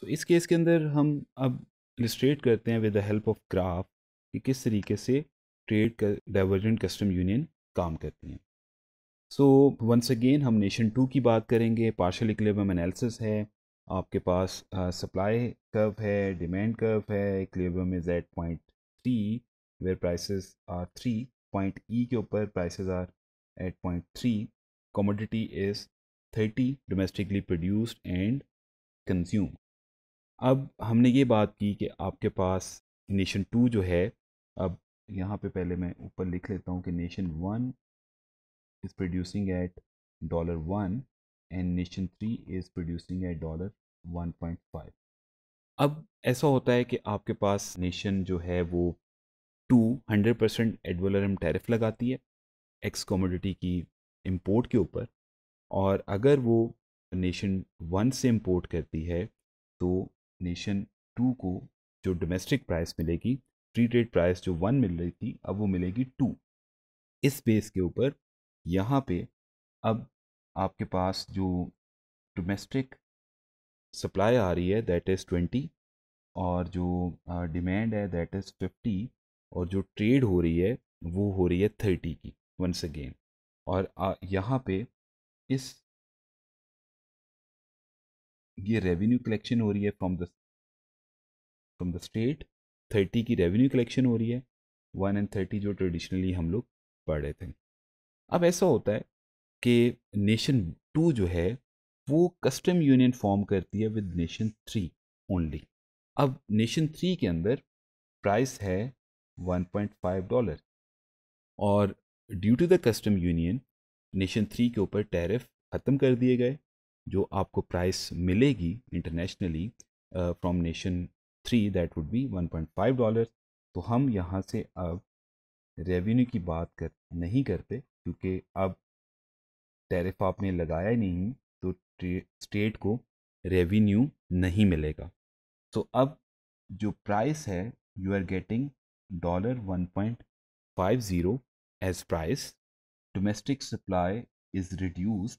सो तो इस केस के अंदर हम अब इलिस्ट्रेट करते हैं with the help of graph कि किस तरीके से ट्रेड डाइवर्जेंट कस्टम यूनियन काम करती हैं सो वंस अगेन हम नेशन टू की बात करेंगे पार्शल इक्लेबम एनालिसिस है आपके पास सप्लाई कर्व है डिमांड कर्व है equilibrium is at point three where prices are three point E के ऊपर prices are at point three commodity is thirty domestically produced and consume अब हमने ये बात की कि आपके पास नेशन टू जो है अब यहाँ पे पहले मैं ऊपर लिख लेता हूँ कि nation one is producing at dollar one and nation three is producing at dollar one point five अब ऐसा होता है कि आपके पास नेशन जो है वो two hundred percent ad valorem tariff लगाती है एक्स कॉमोडिटी की इम्पोर्ट के ऊपर और अगर वो नेशन वन से इम्पोर्ट करती है तो नेशन टू को जो डोमेस्टिक प्राइस मिलेगी फ्री ट्रेड प्राइस जो वन मिल रही थी अब वो मिलेगी टू इस बेस के ऊपर यहाँ पे अब आपके पास जो डोमेस्टिक सप्लाई आ रही है दैट इज़ ट्वेंटी और जो डिमांड है दैट इज़ फिफ्टी और जो ट्रेड हो रही है वो हो रही है थर्टी की वंस अगेन और यहाँ पे इस ये रेवेन्यू कलेक्शन हो रही है from the from the state thirty की रेवेन्यू कलेक्शन हो रही है वन एंड थर्टी जो ट्रेडिशनली हम लोग पढ़ रहे थे अब ऐसा होता है कि नेशन टू जो है वो कस्टम यूनियन फॉर्म करती है विद नेशन थ्री ओनली अब नेशन थ्री के अंदर प्राइस है 1.5 डॉलर और due to the custom union nation three के ऊपर टैरिफ ख़त्म कर दिए गए जो आपको प्राइस मिलेगी internationally from nation three that would be one point five dollar तो हम यहाँ से अब रेवेन्यू की बात कर नहीं करते क्योंकि अब टैरिफ आपने लगाया ही नहीं तो स्टेट को रेवेन्यू नहीं मिलेगा तो so, अब जो प्राइस है you are getting dollar one point five zero as price domestic supply is reduced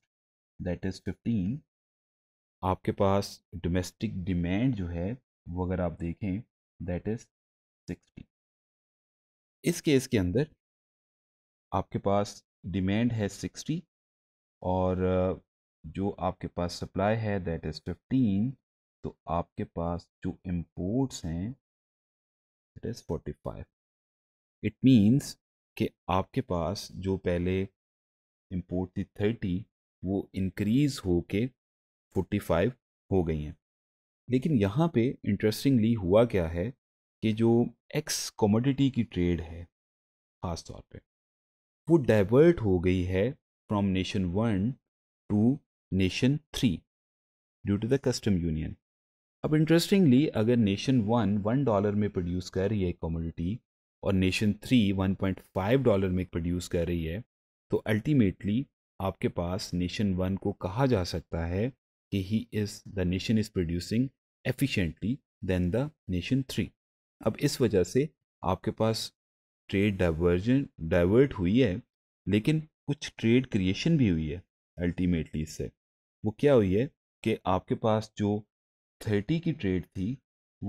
that is fifteen आपके पास डोमेस्टिक डिमांड जो है वो अगर आप देखें दैट इज़ सिक्सटी इस केस के अंदर आपके पास डिमांड है सिक्सटी और जो आपके पास सप्लाई है दैट इज़ फिफ्टीन तो आपके पास जो इम्पोर्ट्स हैं that is forty five it means कि आपके पास जो पहले इम्पोर्ट थी थर्टी वो इंक्रीज़ हो के फोर्टी फाइव हो गई हैं लेकिन यहाँ पे इंटरेस्टिंगली हुआ क्या है कि जो एक्स कॉमोडिटी की ट्रेड है ख़ास तौर पे वो डाइवर्ट हो गई है from nation one to nation three due to the custom union अब इंटरेस्टिंगली अगर नेशन वन वन डॉलर में प्रोड्यूस कर रही है कमोडिटी और nation three one point five dollar में प्रोड्यूस कर रही है तो अल्टीमेटली आपके पास नेशन वन को कहा जा सकता है कि he is the nation is producing efficiently than the nation three अब इस वजह से आपके पास ट्रेड डाइवर्जन डाइवर्ट हुई है लेकिन कुछ ट्रेड क्रिएशन भी हुई है अल्टीमेटली इससे वो क्या हुई है कि आपके पास जो थर्टी की ट्रेड थी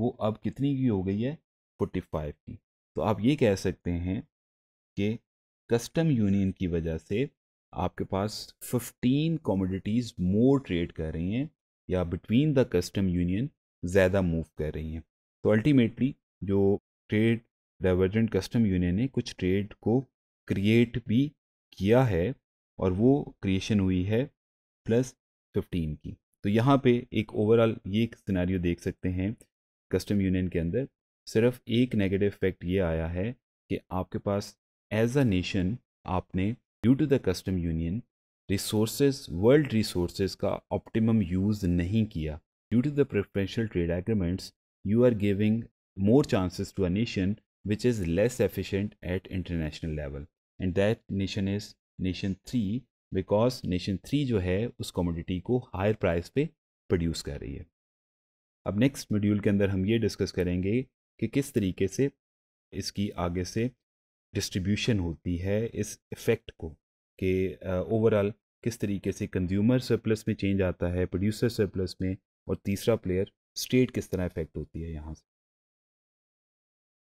वो अब कितनी की हो गई है फोर्टी फाइव की तो आप ये कह सकते हैं कि कस्टम यूनियन की वजह से आपके पास 15 कॉमोडिटीज़ मोर ट्रेड कर रही हैं या बिटवीन द कस्टम यूनियन ज़्यादा मूव कर रही हैं तो अल्टीमेटली जो ट्रेड डाइवर्जेंट कस्टम यूनियन ने कुछ ट्रेड को क्रिएट भी किया है और वो क्रिएशन हुई है प्लस 15 की तो यहाँ पे एक ओवरऑल ये एक सिनारियो देख सकते हैं कस्टम यूनियन के अंदर सिर्फ एक नेगेटिव इफेक्ट ये आया है कि आपके पास एज अ नेशन आपने due to the custom union resource world resource का ऑप्टिमम यूज़ नहीं किया due to the preferential trade agreements you are giving more chances to a nation which is less efficient at international level and that nation is nation three because nation three जो है उस commodity को higher price पे produce कर रही है अब next module के अंदर हम ये डिस्कस करेंगे कि किस तरीके से इसकी आगे से डिस्ट्रीब्यूशन होती है इस इफ़ेक्ट को कि ओवरऑल uh, किस तरीके से कंज्यूमर सरप्लस में चेंज आता है प्रोड्यूसर सरप्लस में और तीसरा प्लेयर स्टेट किस तरह इफेक्ट होती है यहाँ से